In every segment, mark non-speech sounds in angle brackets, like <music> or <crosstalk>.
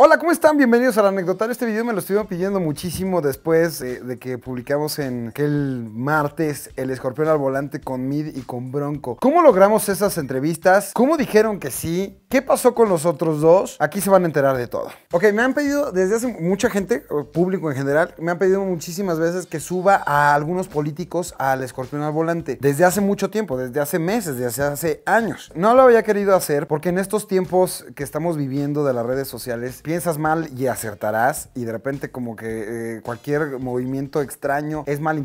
Hola, ¿cómo están? Bienvenidos al anecdotario. Este video me lo estuvieron pidiendo muchísimo después eh, de que publicamos en aquel martes el escorpión al volante con Mid y con Bronco. ¿Cómo logramos esas entrevistas? ¿Cómo dijeron que sí? ¿Qué pasó con los otros dos? Aquí se van a enterar de todo. Ok, me han pedido desde hace mucha gente, público en general, me han pedido muchísimas veces que suba a algunos políticos al escorpión al volante. Desde hace mucho tiempo, desde hace meses, desde hace años. No lo había querido hacer porque en estos tiempos que estamos viviendo de las redes sociales, piensas mal y acertarás y de repente como que eh, cualquier movimiento extraño es mal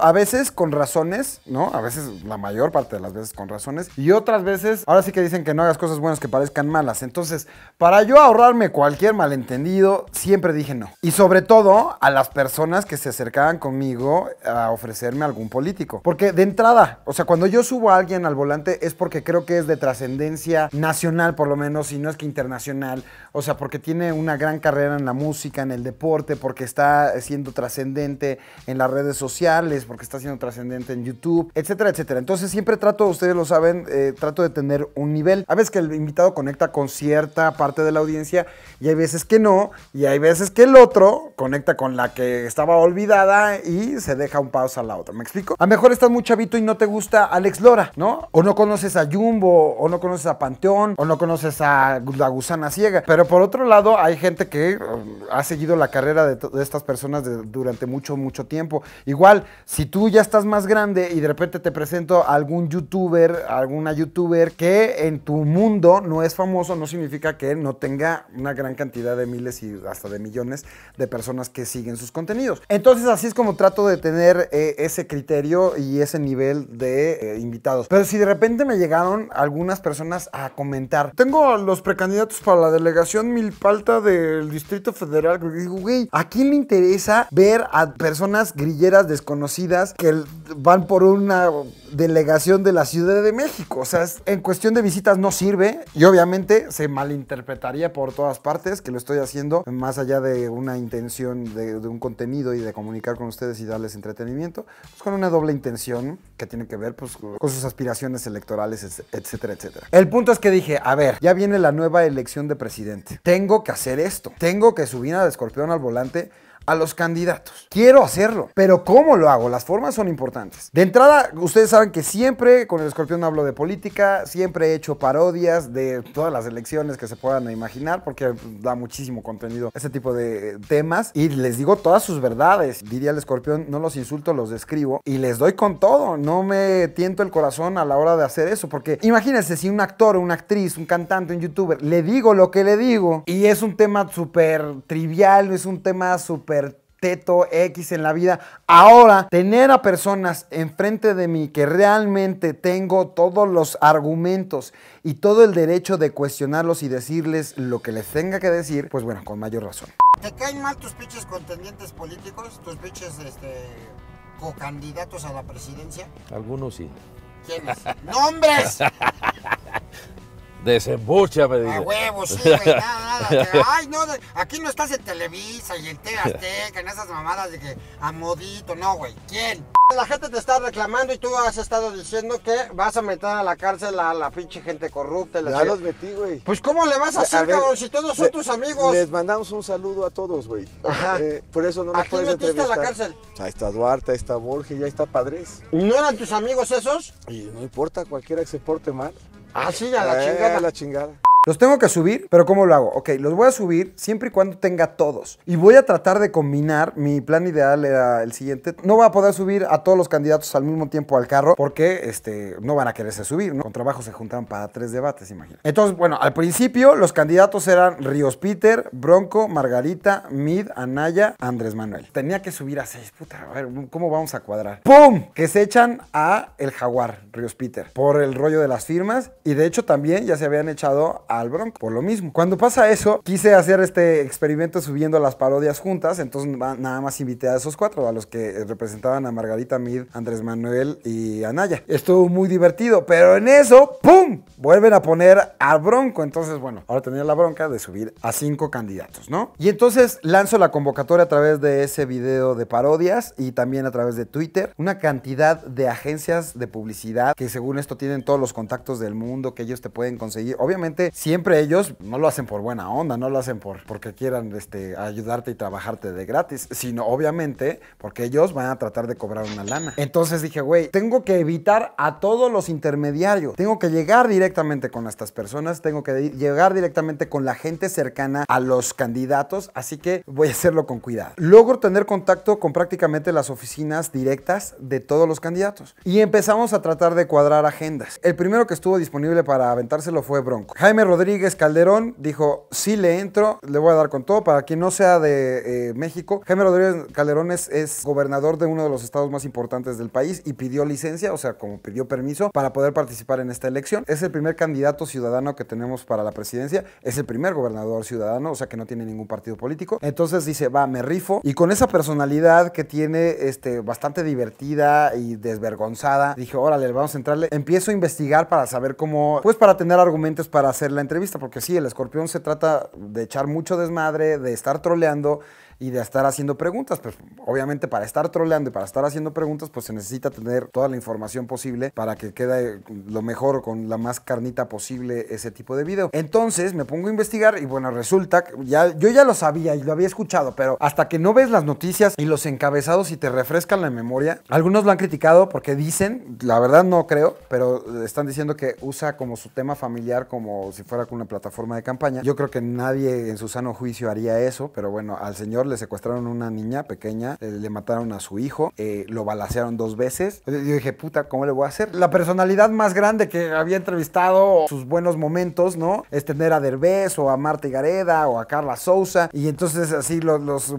a veces con razones, ¿no? A veces, la mayor parte de las veces con razones y otras veces, ahora sí que dicen que no hagas cosas buenas que parezcan malas. Entonces, para yo ahorrarme cualquier malentendido, siempre dije no. Y sobre todo a las personas que se acercaban conmigo a ofrecerme algún político. Porque de entrada, o sea, cuando yo subo a alguien al volante es porque creo que es de trascendencia nacional por lo menos y no es que internacional, o sea, porque tiene tiene una gran carrera en la música, en el deporte, porque está siendo trascendente en las redes sociales, porque está siendo trascendente en YouTube, etcétera, etcétera. Entonces siempre trato, ustedes lo saben, eh, trato de tener un nivel. A veces que el invitado conecta con cierta parte de la audiencia y hay veces que no, y hay veces que el otro conecta con la que estaba olvidada y se deja un paso a la otra. ¿Me explico? A lo mejor estás muy chavito y no te gusta Alex Lora, ¿no? O no conoces a Jumbo, o no conoces a Panteón, o no conoces a la gusana ciega. Pero por otro lado, hay gente que um, ha seguido la carrera de, estas personas durante mucho, mucho tiempo. Igual, si tú ya estás más grande y de repente te presento a algún youtuber, alguna youtuber que en tu mundo no es famoso, no significa que no tenga una gran cantidad de miles y hasta de millones de personas que siguen sus contenidos. Entonces, así es como trato de tener eh, ese criterio y ese nivel de eh, invitados. Pero si de repente me llegaron algunas personas a comentar, tengo los precandidatos para la delegación Milpa falta del Distrito Federal. Digo, güey, ¿a quién le interesa ver a personas grilleras desconocidas que van por una delegación de la Ciudad de México. O sea, en cuestión de visitas no sirve y obviamente se malinterpretaría por todas partes que lo estoy haciendo más allá de una intención de, un contenido y de comunicar con ustedes y darles entretenimiento, pues con una doble intención que tiene que ver pues, con sus aspiraciones electorales, etcétera, etcétera. El punto es que dije, a ver, ya viene la nueva elección de presidente. Tengo que hacer esto. Tengo que subir a la escorpión al volante a los candidatos. Quiero hacerlo, pero ¿cómo lo hago? Las formas son importantes. De entrada, ustedes saben que siempre con el escorpión hablo de política, siempre he hecho parodias de todas las elecciones que se puedan imaginar, porque da muchísimo contenido Ese tipo de temas y les digo todas sus verdades. Diría el escorpión, no los insulto, los describo y les doy con todo. No me tiento el corazón a la hora de hacer eso, porque imagínense si un actor, una actriz, un cantante, un youtuber, le digo lo que le digo y es un tema súper trivial, es un tema súper teto X en la vida. Ahora, tener a personas enfrente de mí que realmente tengo todos los argumentos y todo el derecho de cuestionarlos y decirles lo que les tenga que decir, pues bueno, con mayor razón. ¿Te caen mal tus pinches contendientes políticos? ¿Tus pinches este, Co-candidatos a la presidencia? Algunos sí. ¿Quiénes? ¡Nombres! <laughs> Desembucha, me digo! A huevos, sí, <laughs> <laughs> Ay, no, aquí no estás en Televisa y en Azteca, en esas mamadas de que a modito, no, güey. ¿Quién? La gente te está reclamando y tú has estado diciendo que vas a meter a la cárcel a la pinche gente corrupta. ya los metí, güey. Pues ¿cómo le vas a hacer, cabrón, si todos son tus amigos? Les mandamos un saludo a todos, güey. Ajá. Eh, por eso no nos puedes metiste a la cárcel? Ahí está Duarte, ahí está Borges, ya está Padres. ¿No eran tus amigos esos? Y no importa, cualquiera que se porte mal. Ah, sí, a la eh, chingada. A la chingada. Los tengo que subir, pero ¿cómo lo hago? Ok, los voy a subir siempre y cuando tenga todos. Y voy a tratar de combinar, mi plan ideal era el siguiente. No voy a poder subir a todos los candidatos al mismo tiempo al carro porque este, no van a quererse subir, ¿no? Con trabajo se juntaron para tres debates, imagínate. Entonces, bueno, al principio los candidatos eran Ríos Peter, Bronco, Margarita, Mid, Anaya, Andrés Manuel. Tenía que subir a seis, puta, a ver, ¿cómo vamos a cuadrar? ¡Pum! Que se echan a el jaguar, Ríos Peter, por el rollo de las firmas. Y de hecho también ya se habían echado al Bronco, por lo mismo. Cuando pasa eso, quise hacer este experimento subiendo las parodias juntas, entonces nada más invité a esos cuatro, a los que representaban a Margarita Mid, Andrés Manuel y Anaya. Estuvo muy divertido, pero en eso, ¡pum! Vuelven a poner al Bronco, entonces bueno, ahora tenía la bronca de subir a cinco candidatos, ¿no? Y entonces lanzo la convocatoria a través de ese video de parodias y también a través de Twitter, una cantidad de agencias de publicidad que según esto tienen todos los contactos del mundo que ellos te pueden conseguir. Obviamente, siempre ellos no lo hacen por buena onda, no lo hacen por, porque quieran este, ayudarte y trabajarte de gratis, sino obviamente porque ellos van a tratar de cobrar una lana. Entonces dije, güey, tengo que evitar a todos los intermediarios, tengo que llegar directamente con estas personas, tengo que llegar directamente con la gente cercana a los candidatos, así que voy a hacerlo con cuidado. Logro tener contacto con prácticamente las oficinas directas de todos los candidatos y empezamos a tratar de cuadrar agendas. El primero que estuvo disponible para aventárselo fue Bronco. Jaime Rodríguez Calderón dijo, sí le entro, le voy a dar con todo. Para quien no sea de eh, México, Jaime Rodríguez Calderón es, gobernador de uno de los estados más importantes del país y pidió licencia, o sea, como pidió permiso para poder participar en esta elección. Es el primer candidato ciudadano que tenemos para la presidencia, es el primer gobernador ciudadano, o sea, que no tiene ningún partido político. Entonces dice, va, me rifo. Y con esa personalidad que tiene, este, bastante divertida y desvergonzada, dije, órale, vamos a entrarle. Empiezo a investigar para saber cómo, pues para tener argumentos para hacerle entrevista, porque sí, el escorpión se trata de echar mucho desmadre, de estar troleando, y de estar haciendo preguntas. Pues obviamente para estar troleando y para estar haciendo preguntas, pues se necesita tener toda la información posible para que quede lo mejor, con la más carnita posible ese tipo de video. Entonces me pongo a investigar y bueno, resulta, ya, yo ya lo sabía y lo había escuchado, pero hasta que no ves las noticias y los encabezados y te refrescan la memoria, algunos lo han criticado porque dicen, la verdad no creo, pero están diciendo que usa como su tema familiar como si fuera con una plataforma de campaña. Yo creo que nadie en su sano juicio haría eso, pero bueno, al señor le secuestraron una niña pequeña, eh, le mataron a su hijo, eh, lo balacearon dos veces. Yo dije, puta, ¿cómo le voy a hacer? La personalidad más grande que había entrevistado, sus buenos momentos, ¿no? Es tener a Derbez o a Marta Gareda o a Carla Souza Y entonces así los, los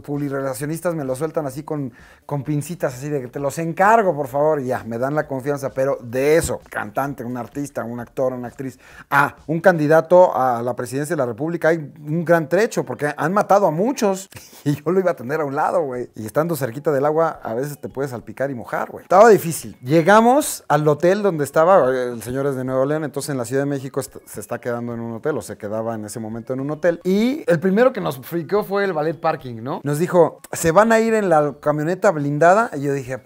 me lo sueltan así con, con pincitas, así de que te los encargo, por favor. Y ya, me dan la confianza. Pero de eso, cantante, un artista, un actor, una actriz, a un candidato a la presidencia de la República, hay un gran trecho porque han matado a muchos. <laughs> Y yo lo iba a tener a un lado, güey. Y estando cerquita del agua, a veces te puedes salpicar y mojar, güey. Estaba difícil. Llegamos al hotel donde estaba, el señor es de Nuevo León, entonces en la Ciudad de México se está quedando en un hotel, o se quedaba en ese momento en un hotel. Y el primero que nos friqueó fue el ballet parking, ¿no? Nos dijo, se van a ir en la camioneta blindada. Y yo dije,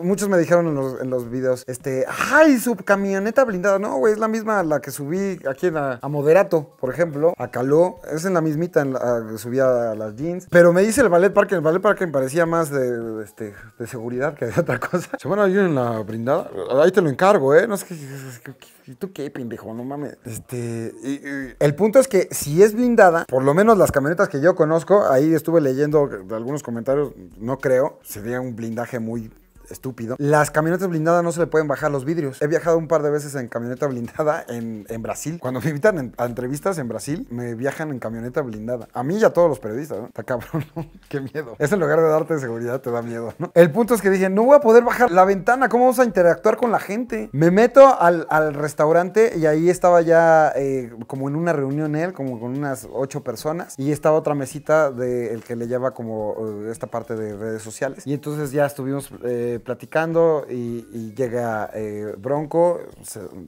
Muchos me dijeron en los, videos, este, ay, su camioneta blindada. No, güey, es la misma la que subí aquí a Moderato, por ejemplo, a Caló. Es en la mismita en la, que subía las jeans. Pero me dice el ballet parking, el ballet parking parecía más de, este, seguridad que de <laughs> otra cosa. Se van a ir en la brindada. Ahí te lo encargo, ¿eh? No sé qué. ¿Tú qué, pendejo? No mames. Este. el punto es que si es blindada, por lo menos las camionetas que yo conozco, ahí estuve leyendo algunos comentarios, no creo, sería un blindaje muy estúpido, las camionetas blindadas no se le pueden bajar los vidrios. He viajado un par de veces en camioneta blindada en, Brasil. Cuando me invitan a entrevistas en Brasil, me viajan en camioneta blindada. A mí y a todos los periodistas, ¿no? Está cabrón, ¿no? <laughs> Qué miedo. Es en lugar de darte seguridad te da miedo, ¿no? El punto es que dije, no voy a poder bajar la ventana, ¿cómo vamos a interactuar con la gente? Me meto al, restaurante y ahí estaba ya eh, como en una reunión él, como con unas ocho personas, y estaba otra mesita del que le lleva como eh, esta parte de redes sociales. Y entonces ya estuvimos eh, platicando y, llega eh, Bronco,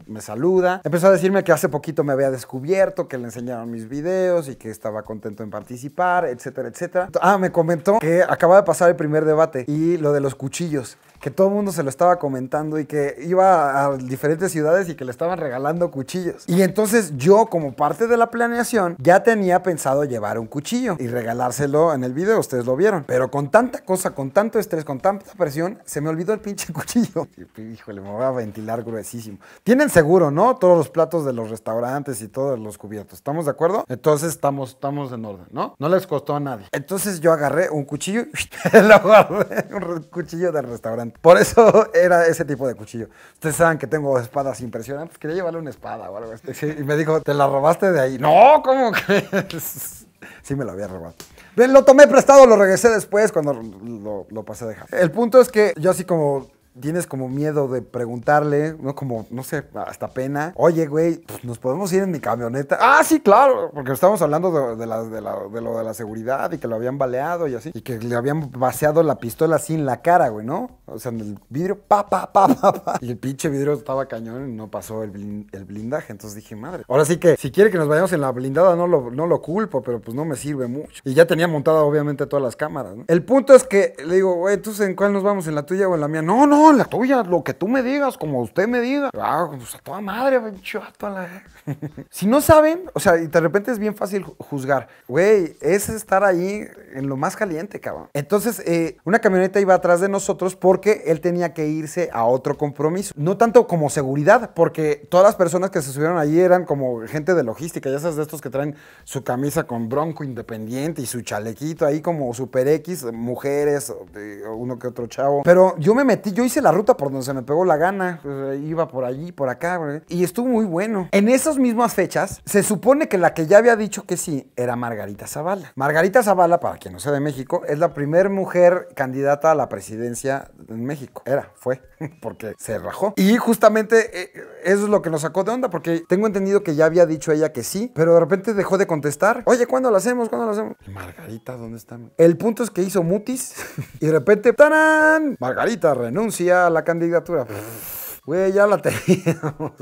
me saluda. Empezó a decirme que hace poquito me había descubierto, que le enseñaron mis videos y que estaba contento en participar, etcétera, etcétera. Ah, me comentó que acaba de pasar el primer debate y lo de los cuchillos que todo el mundo se lo estaba comentando y que iba a diferentes ciudades y que le estaban regalando cuchillos. Y entonces yo, como parte de la planeación, ya tenía pensado llevar un cuchillo y regalárselo en el video, ustedes lo vieron. Pero con tanta cosa, con tanto estrés, con tanta presión, se me olvidó el pinche <laughs> cuchillo. Pues, híjole, me voy a ventilar gruesísimo. Tienen seguro, ¿no? Todos los platos de los restaurantes y todos los cubiertos. ¿Estamos de acuerdo? Entonces estamos, estamos en orden, ¿no? No les costó a nadie. Entonces yo agarré un cuchillo y <laughs> lo agarré, un cuchillo del restaurante. Por eso era ese tipo de cuchillo. Ustedes saben que tengo espadas impresionantes. Quería llevarle una espada o algo así. Y me dijo, ¿te la robaste de ahí? No, ¿cómo que? <laughs> sí me lo había robado. Lo tomé prestado, lo regresé después cuando lo, pasé de dejar. El punto es que yo así como tienes como miedo de preguntarle, ¿no? Como, no sé, hasta pena. Oye, güey, pues, ¿nos podemos ir en mi camioneta? Ah, sí, claro, porque estábamos hablando de, de, lo de la seguridad y que lo habían baleado y así. Y que le habían vaciado la pistola así en la cara, güey, ¿no? O sea, en el vidrio, pa, pa, pa, pa, Y el pinche vidrio estaba cañón y no pasó el, el blindaje. Entonces dije, madre. Ahora sí que, si quiere que nos vayamos en la blindada, no lo, no lo culpo, pero pues no me sirve mucho. Y ya tenía montada, obviamente, todas las cámaras, El punto es que le digo, güey, ¿Tú ¿en cuál nos vamos? ¿En la tuya o en la mía? No, no, la tuya, lo que tú me digas, como usted me diga. Ah, pues, toda madre, <laughs> si no saben, o sea, y de repente es bien fácil juzgar. Güey, es estar ahí en lo más caliente, cabrón. Entonces, eh, una camioneta iba atrás de nosotros porque él tenía que irse a otro compromiso. No tanto como seguridad, porque todas las personas que se subieron allí eran como gente de logística, ya sabes, de estos que traen su camisa con bronco independiente y su chalequito ahí como super X, mujeres, uno que otro chavo. Pero yo me metí, yo hice la ruta por donde se me pegó la gana. Pues, eh, iba por allí, por acá, Y estuvo muy bueno. En esas mismas fechas, se supone que la que ya había dicho que sí era Margarita Zavala. Margarita Zavala, para quien no sea de México, es la primera mujer candidata a la presidencia en México. Era, fue, <laughs> porque se rajó. Y justamente eh, eso es lo que nos sacó de onda, porque tengo entendido que ya había dicho ella que sí, pero de repente dejó de contestar. Oye, ¿cuándo lo hacemos? ¿Cuándo lo hacemos? Margarita, ¿dónde está? El punto es que hizo mutis <laughs> y de repente, ¡tarán! Margarita renuncia la candidatura, güey, ya la <laughs> teníamos.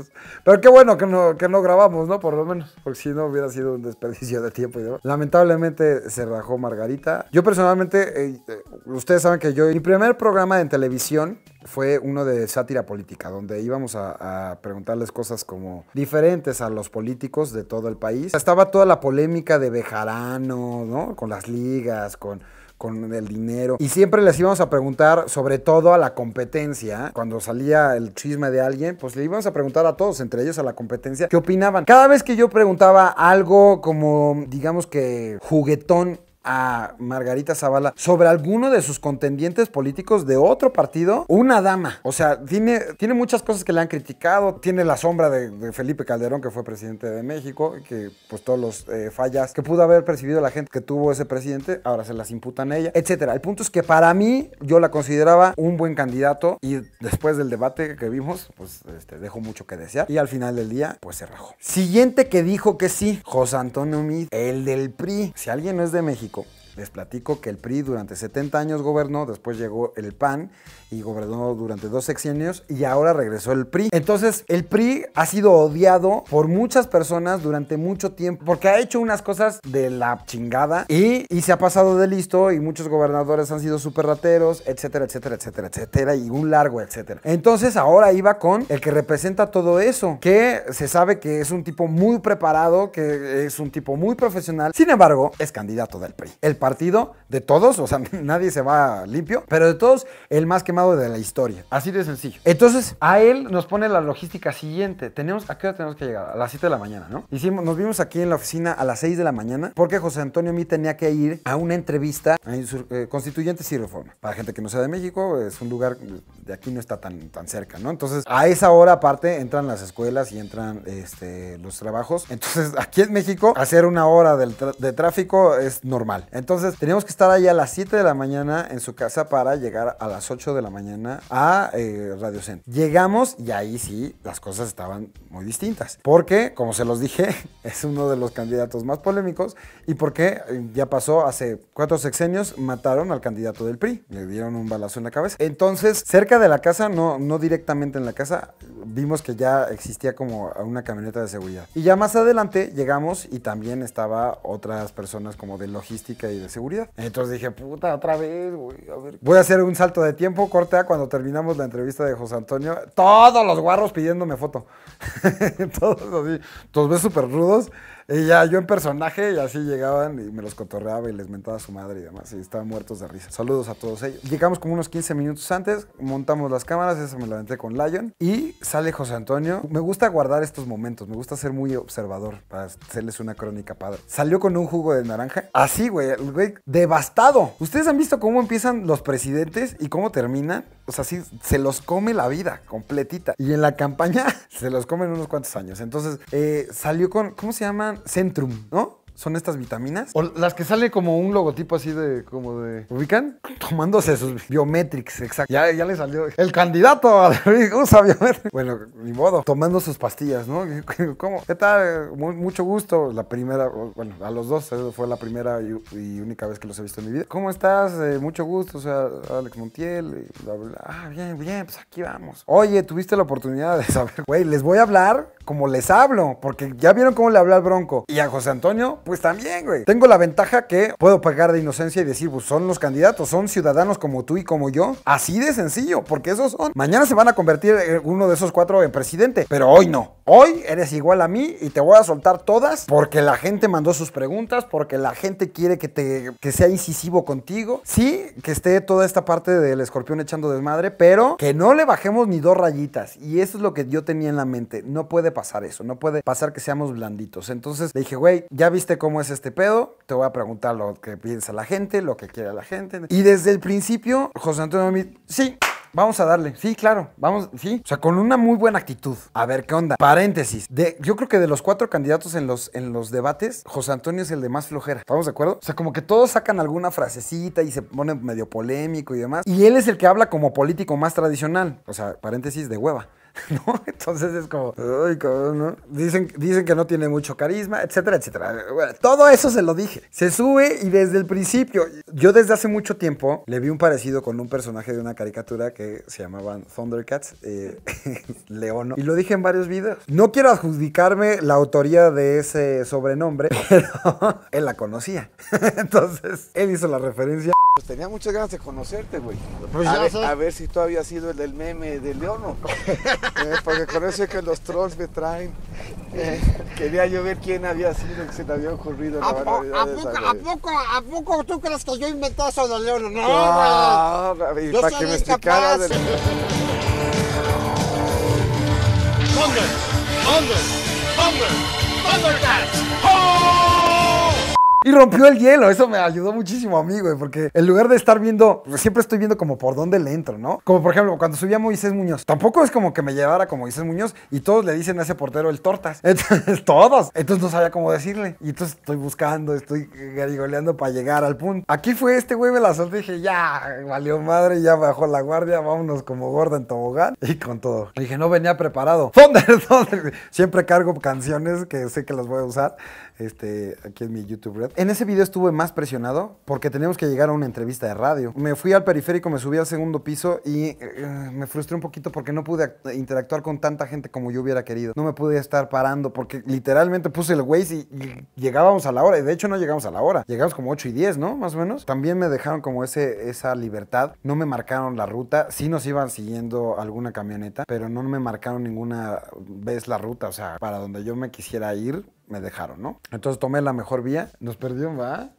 Pero qué bueno que no, que no grabamos, ¿no? Por lo menos, porque si no hubiera sido un desperdicio de tiempo Lamentablemente se rajó Margarita. Yo personalmente, eh, eh, ustedes saben que yo, mi primer programa en televisión fue uno de sátira política, donde íbamos a, preguntarles cosas como diferentes a los políticos de todo el país. Estaba toda la polémica de Bejarano, ¿no? Con las ligas, con con el dinero. Y siempre les íbamos a preguntar, sobre todo a la competencia, cuando salía el chisme de alguien, pues le íbamos a preguntar a todos, entre ellos a la competencia, qué opinaban. Cada vez que yo preguntaba algo como, digamos que, juguetón a Margarita Zavala sobre alguno de sus contendientes políticos de otro partido, una dama. O sea, tiene, tiene muchas cosas que le han criticado, tiene la sombra de, Felipe Calderón, que fue presidente de México, que pues todos los eh, fallas que pudo haber percibido la gente que tuvo ese presidente, ahora se las imputan a ella, etcétera. El punto es que para mí yo la consideraba un buen candidato y después del debate que vimos, pues este, dejó mucho que desear y al final del día, pues se rajó. Siguiente que dijo que sí, José Antonio Miz, el del PRI. Si alguien no es de México, les platico que el PRI durante 70 años gobernó, después llegó el PAN y gobernó durante dos sexenios y ahora regresó el PRI. Entonces, el PRI ha sido odiado por muchas personas durante mucho tiempo porque ha hecho unas cosas de la chingada y, y se ha pasado de listo y muchos gobernadores han sido súper rateros, etcétera, etcétera, etcétera, etcétera, y un largo, etcétera. Entonces, ahora iba con el que representa todo eso, que se sabe que es un tipo muy preparado, que es un tipo muy profesional. Sin embargo, es candidato del PRI partido, de todos, o sea, <laughs> nadie se va limpio, pero de todos, el más quemado de la historia. Así de sencillo. Entonces, a él nos pone la logística siguiente. Tenemos, ¿A qué hora tenemos que llegar? A las 7 de la mañana, ¿no? Hicimos, nos vimos aquí en la oficina a las 6 de la mañana porque José Antonio Mí tenía que ir a una entrevista a eh, Constituyentes y Reforma. Para gente que no sea de México, es un lugar de aquí no está tan, tan cerca, ¿no? Entonces, a esa hora aparte entran las escuelas y entran este, los trabajos. Entonces, <laughs> aquí en México, hacer una hora de tráfico es normal. Entonces, entonces teníamos que estar ahí a las 7 de la mañana en su casa para llegar a las 8 de la mañana a eh, Radio Centro. Llegamos y ahí sí las cosas estaban muy distintas. Porque, como se los dije, <laughs> es uno de los candidatos más polémicos y porque eh, ya pasó hace cuatro sexenios, mataron al candidato del PRI. Le dieron un balazo en la cabeza. Entonces, cerca de la casa, no, no directamente en la casa, vimos que ya existía como una camioneta de seguridad. Y ya más adelante llegamos y también estaba otras personas como de logística y de seguridad. Entonces dije, puta, otra vez, güey, a ver. Voy a hacer un salto de tiempo, cortea cuando terminamos la entrevista de José Antonio. Todos los guarros pidiéndome foto. <laughs> Todos así, todos ves súper rudos. Y ya yo en personaje, y así llegaban y me los cotorreaba y les mentaba a su madre y demás. Y estaban muertos de risa. Saludos a todos ellos. Llegamos como unos 15 minutos antes, montamos las cámaras, eso me la aventé con Lion. Y sale José Antonio. Me gusta guardar estos momentos, me gusta ser muy observador para hacerles una crónica padre. Salió con un jugo de naranja. Así, güey, devastado. Ustedes han visto cómo empiezan los presidentes y cómo terminan. O sea, así se los come la vida completita. Y en la campaña <laughs> se los comen unos cuantos años. Entonces, eh, salió con, ¿cómo se llama? Centrum, ¿no? son estas vitaminas. O las que sale como un logotipo así de, como de, ¿ubican? Tomándose sus biometrics, exacto. Ya, le salió el candidato usa biometrics. Bueno, ni modo, tomando sus pastillas, ¿no? <laughs> ¿Cómo? ¿Qué tal? mucho gusto. La primera, bueno, a los dos fue la primera y, única vez que los he visto en mi vida. ¿Cómo estás? Eh, mucho gusto, o sea, Alex Montiel, eh, Ah, bien, bien, pues aquí vamos. Oye, tuviste la oportunidad de saber, güey, les voy a hablar como les hablo, porque ya vieron cómo le habla al Bronco. Y a José Antonio pues también, güey. Tengo la ventaja que puedo pagar de inocencia y decir, pues son los candidatos, son ciudadanos como tú y como yo. Así de sencillo, porque esos son. Mañana se van a convertir uno de esos cuatro en presidente, pero hoy no. Hoy eres igual a mí y te voy a soltar todas porque la gente mandó sus preguntas, porque la gente quiere que, te, que sea incisivo contigo. Sí, que esté toda esta parte del escorpión echando desmadre, pero que no le bajemos ni dos rayitas. Y eso es lo que yo tenía en la mente. No puede pasar eso, no puede pasar que seamos blanditos. Entonces le dije, güey, ya viste cómo es este pedo, te voy a preguntar lo que piensa la gente, lo que quiere la gente. Y desde el principio, José Antonio sí, Vamos a darle. Sí, claro. Vamos, sí. O sea, con una muy buena actitud. A ver qué onda. Paréntesis. De, yo creo que de los cuatro candidatos en los, en los debates, José Antonio es el de más flojera. ¿Estamos de acuerdo? O sea, como que todos sacan alguna frasecita y se ponen medio polémico y demás. Y él es el que habla como político más tradicional. O sea, paréntesis de hueva. <laughs> Entonces es como, Dicen, dicen que no tiene mucho carisma, etcétera, etcétera. todo eso se lo dije. Se sube y desde el principio, yo desde hace mucho tiempo le vi un parecido con un personaje de una caricatura que se llamaban Thundercats, eh, <laughs> Leono, y lo dije en varios videos. No quiero adjudicarme la autoría de ese sobrenombre, <laughs> pero él la conocía. Entonces, él hizo la referencia. Pues tenía muchas ganas de conocerte, güey. Pues a, ver, a, ver, si tú habías sido el del meme de Leono porque con eso es que los trolls me traen. quería yo ver quién había sido que se le había ocurrido ¿A, poco, ¿a, poco, tú crees que yo inventé eso de León? No, para que me explicara y rompió el hielo. Eso me ayudó muchísimo amigo mí, Porque en lugar de estar viendo, siempre estoy viendo como por dónde le entro, ¿no? Como por ejemplo, cuando subía Moisés Muñoz, tampoco es como que me llevara como Moisés Muñoz y todos le dicen a ese portero el tortas. <laughs> Entonces, todos. Entonces no sabía cómo decirle. Y entonces estoy buscando, estoy garigoleando para llegar al punto. Aquí fue este güey, me la solté dije, ya, valió madre, ya bajó la guardia, vámonos como gorda en tobogán <laughs> y con todo. Dije, no venía preparado. <laughs> Siempre cargo canciones que sé que las voy a usar este, aquí en mi YouTube Red. En ese video estuve más presionado porque teníamos que llegar a una entrevista de radio. Me fui al periférico, me subí al segundo piso y eh, me frustré un poquito porque no pude interactuar con tanta gente como yo hubiera querido. No me pude estar parando porque literalmente puse el Waze y, llegábamos a la hora. Y de hecho no llegamos a la hora. Llegamos como 8 y 10, ¿no? Más o menos. También me dejaron como ese, esa libertad. No me marcaron la ruta. Sí nos iban siguiendo alguna camioneta, pero no me marcaron ninguna vez la ruta. O sea, para donde yo me quisiera ir, me dejaron, ¿no? Entonces tomé la mejor vía, nos perdieron, ¿va?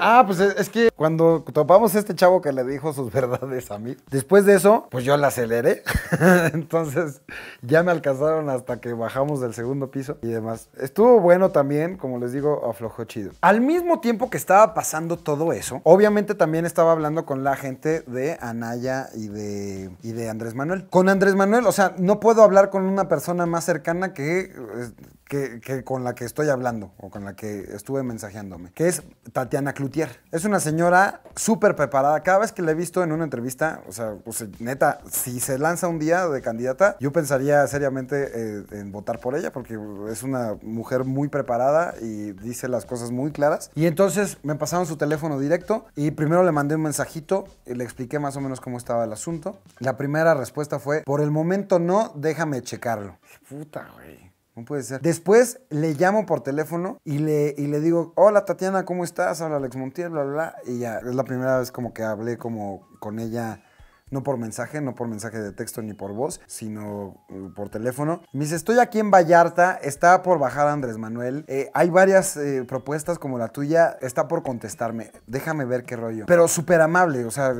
ah, pues es, que cuando topamos este chavo que le dijo sus <laughs> verdades a mí, después de eso, pues yo la aceleré. <laughs> Entonces ya me alcanzaron hasta que bajamos del segundo piso y demás. Estuvo bueno también, como les digo, aflojó chido. Al mismo tiempo que estaba pasando todo eso, obviamente también estaba hablando con la gente de Anaya y de, y de Andrés Manuel. Con Andrés Manuel, o sea, no puedo hablar con una persona más cercana que, eh, que, que con la que estoy hablando o con la que estuve mensajeándome, que es Tatiana Cloutier. Es una señora súper preparada. Cada vez que la he visto en una entrevista, o sea, pues, neta, si se lanza un día de candidata, yo pensaría seriamente eh, en votar por ella, porque es una mujer muy preparada y dice las cosas muy claras. Y entonces me pasaron su teléfono directo y primero le mandé un mensajito y le expliqué más o menos cómo estaba el asunto. La primera respuesta fue, por el momento no, déjame checarlo. Puta, güey. No puede ser? Después le llamo por teléfono y le, y le digo, hola Tatiana, ¿cómo estás? Habla Alex Montiel, bla, bla, bla. Y ya, es la primera vez como que hablé como con ella no por mensaje, no por mensaje de texto ni por voz, sino uh, por teléfono. Me dice, estoy aquí en Vallarta, está por bajar Andrés Manuel, eh, hay varias eh, propuestas como la tuya, está por contestarme, déjame ver qué rollo. Pero súper amable, o sea,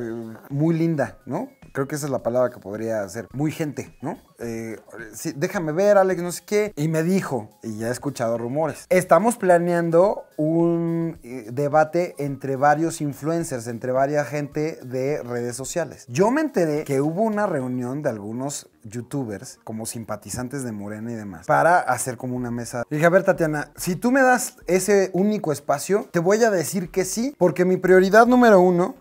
muy linda, ¿no? Creo que esa es la palabra que podría ser, muy gente, ¿no? Eh, déjame ver, Alex, no sé qué. Y me dijo, y ya he escuchado rumores, estamos planeando un eh, debate entre varios influencers, entre varias gente de redes sociales. Yo me enteré que hubo una reunión de algunos youtubers, como simpatizantes de Morena y demás, para hacer como una mesa. Y dije, a ver, Tatiana, si tú me das ese único espacio, te voy a decir que sí, porque mi prioridad número uno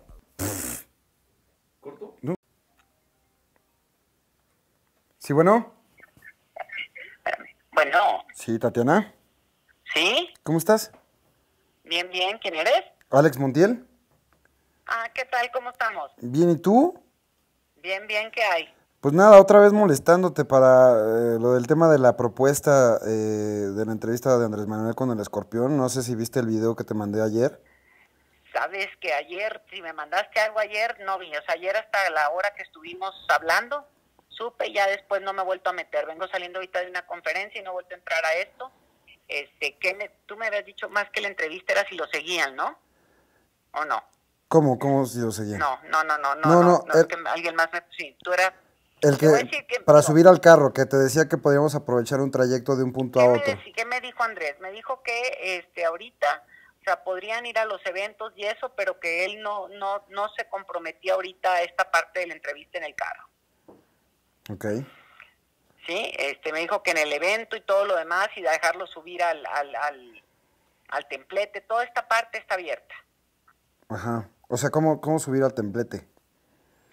Sí, bueno. Bueno. Sí, Tatiana. ¿Sí? ¿Cómo estás? Bien, bien. ¿Quién eres? Alex Montiel. Ah, ¿qué tal? ¿Cómo estamos? Bien, ¿y tú? Bien, bien, ¿qué hay? Pues nada, otra vez molestándote para eh, lo del tema de la propuesta eh, de la entrevista de Andrés Manuel con el escorpión. No sé si viste el video que te mandé ayer. Sabes que ayer, si me mandaste algo ayer, no vi. O sea, ayer hasta la hora que estuvimos hablando, supe, ya después no me he vuelto a meter. Vengo saliendo ahorita de una conferencia y no he vuelto a entrar a esto. Este, que tú me habías dicho más que la entrevista era si lo seguían, ¿no? ¿O no? ¿Cómo, cómo si lo seguían? No, no, no, no, no, no, no, que alguien más me, sí, tú eras... El que, para subir al carro, que te decía que podíamos aprovechar un trayecto de un punto a otro. sí ¿Qué me dijo Andrés? Me dijo que este ahorita o sea, podrían ir a los eventos y eso, pero que él no, no, no se comprometía ahorita a esta parte de la entrevista en el carro. Okay. Sí, este, me dijo que en el evento y todo lo demás y dejarlo subir al, al, al, templete, toda esta parte está abierta. Ajá. O sea, ¿cómo, cómo subir al templete?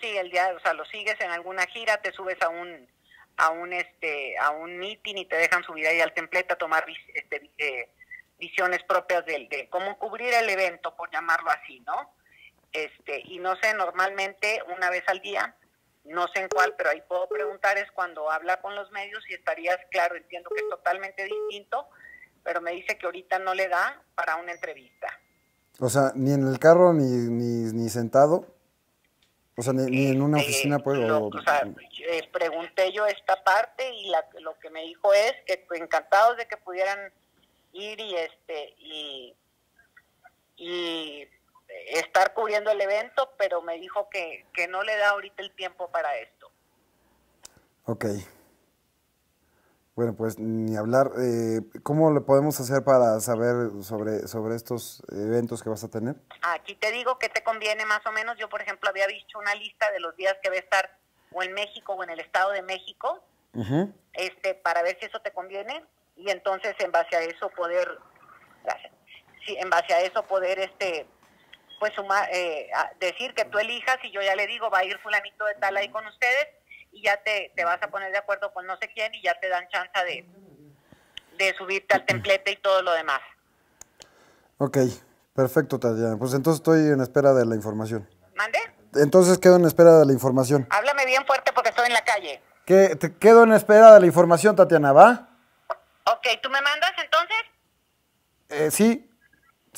Sí, el día, o sea, lo sigues en alguna gira, te subes a un a un este a un meeting y te dejan subir ahí al templete a tomar este, eh, visiones propias del de cómo cubrir el evento, por llamarlo así, ¿no? Este, y no sé, normalmente una vez al día no sé en cuál, pero ahí puedo preguntar, es cuando habla con los medios y estarías, claro, entiendo que es totalmente distinto, pero me dice que ahorita no le da para una entrevista. O sea, ni en el carro, ni, ni, ni sentado. O sea, ni, en una este, oficina puedo... o sea, eh, pregunté yo esta parte y lo que me dijo es que encantados de que pudieran ir y este y estar cubriendo el evento, pero me dijo que, que no le da ahorita el tiempo para esto. Ok. Bueno, pues ni hablar. Eh, ¿Cómo lo podemos hacer para saber sobre, sobre estos eventos que vas a tener? Aquí te digo que te conviene más o menos. Yo, por ejemplo, había visto una lista de los días que va a estar o en México o en el Estado de México, este, para ver si eso te conviene y entonces en base a eso poder, gracias, en base a eso poder este pues eh, decir que tú elijas y yo ya le digo, va a ir fulanito de tal ahí con ustedes y ya te, vas a poner de acuerdo con no sé quién y ya te dan chance de, subirte al templete y todo lo demás. Ok, perfecto, Tatiana. Pues entonces estoy en espera de la información. ¿Mande? Entonces quedo en espera de la información. Háblame bien fuerte porque estoy en la calle. Que te quedo en espera de la información, Tatiana, ¿va? Ok, ¿tú me mandas entonces? Eh, sí,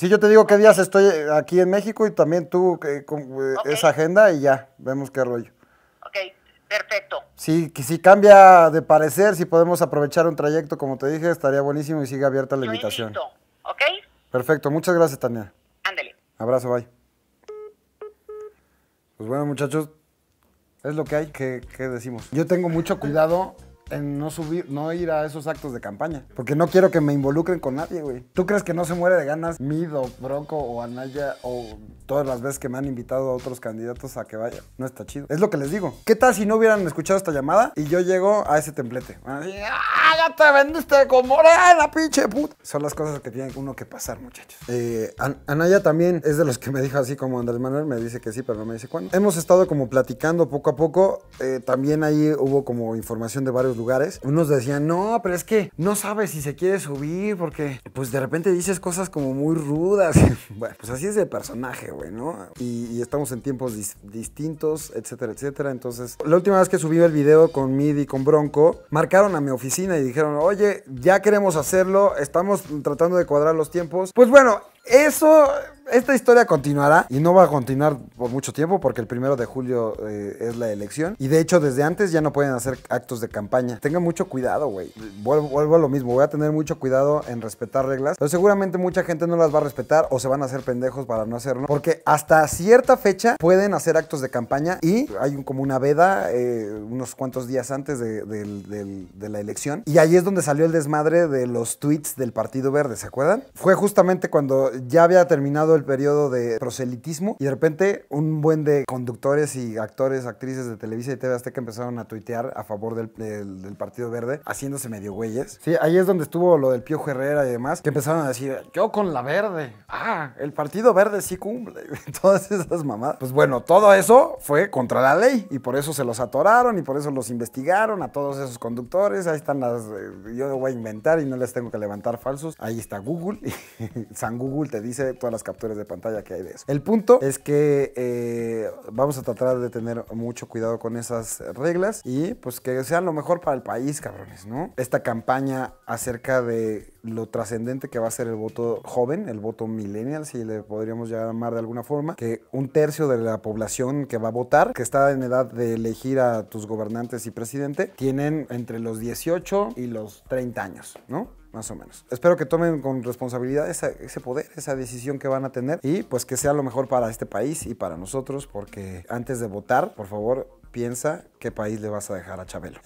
si yo te digo qué días estoy eh, aquí en México y también tú eh, eh, esa agenda y ya, vemos qué rollo. Ok, perfecto. Si, cambia de parecer, si podemos aprovechar un trayecto, como te dije, estaría buenísimo y sigue abierta la invitación. ¿ok? Perfecto, muchas gracias, Tania. Ándale. Abrazo, bye. Pues bueno, muchachos, es lo que hay, qué qué decimos? Yo tengo mucho cuidado en no subir, no ir a esos actos de campaña. Porque no quiero que me involucren con nadie, güey. ¿Tú crees que no se muere de ganas Mido, o Bronco o Anaya o todas las veces que me han invitado a otros candidatos a que vaya? No está chido. Es lo que les digo. ¿Qué tal si no hubieran escuchado esta llamada y yo llego a ese templete? ¡Ah, ya te vendiste con morena, pinche puta! Son las cosas que tiene uno que pasar, muchachos. Eh, Anaya también es de los que me dijo así como Andrés Manuel. Me dice que sí, pero no me dice cuándo. Hemos estado como platicando poco a poco. Eh, también ahí hubo como información de varios lugares, unos decían, no, pero es que no sabes si se quiere subir porque pues de repente dices cosas como muy rudas. <laughs> bueno, pues así es el personaje, güey, ¿no? Y, estamos en tiempos distintos, etcétera, etcétera. Entonces, la última vez que subí el video con Midi y con Bronco, marcaron a mi oficina y dijeron, oye, ya queremos hacerlo, estamos tratando de cuadrar los tiempos. Pues bueno, eso, esta historia continuará y no va a continuar por mucho tiempo porque el primero de julio eh, es la elección y de hecho desde antes ya no pueden hacer actos de campaña. Tengan mucho cuidado, güey. Vuelvo, a lo mismo, voy a tener mucho cuidado en respetar reglas, pero seguramente mucha gente no las va a respetar o se van a hacer pendejos para no hacerlo porque hasta cierta fecha pueden hacer actos de campaña y hay como una veda eh, unos cuantos días antes de, de la elección y ahí es donde salió el desmadre de los tweets del Partido Verde, ¿se acuerdan? Fue justamente cuando ya había terminado el periodo de proselitismo y de repente un buen de conductores y actores, actrices de Televisa y TV Azteca empezaron a tuitear a favor del, Partido Verde, haciéndose medio güeyes. Sí, ahí es donde estuvo lo del Pio Herrera y demás, que empezaron a decir, yo con la verde, ah, el Partido Verde sí cumple, <laughs> todas esas mamadas. Pues bueno, todo eso fue contra la ley y por eso se los atoraron y por eso los investigaron a todos esos conductores, ahí están las, eh, yo voy a inventar y no les tengo que levantar falsos, ahí está Google, <laughs> San Google te dice todas las capturas de pantalla que hay de eso. El punto es que eh, vamos a tratar de tener mucho cuidado con esas reglas y pues que sean lo mejor para el país, cabrones, ¿no? Esta campaña acerca de lo trascendente que va a ser el voto joven, el voto millennial, si le podríamos llamar de alguna forma, que un tercio de la población que va a votar, que está en edad de elegir a tus gobernantes y presidente, tienen entre los 18 y los 30 años, ¿no? más o menos. Espero que tomen con responsabilidad ese poder, esa decisión que van a tener y pues que sea lo mejor para este país y para nosotros, porque antes de votar, por favor, piensa qué país le vas a dejar a Chabelo.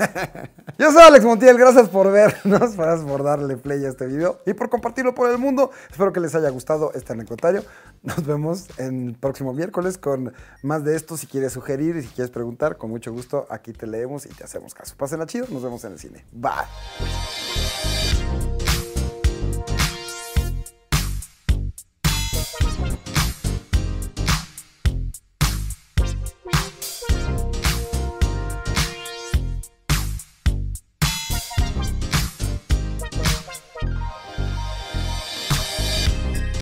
<laughs> Yo soy Alex Montiel, gracias por vernos, <laughs> gracias por darle play a este video y por compartirlo por el mundo. Espero que les haya gustado este anecdotario. Nos vemos el próximo miércoles con más de esto. Si quieres sugerir y si quieres preguntar, con mucho gusto aquí te leemos y te hacemos caso. Pásenla chido, nos vemos en el cine. Bye.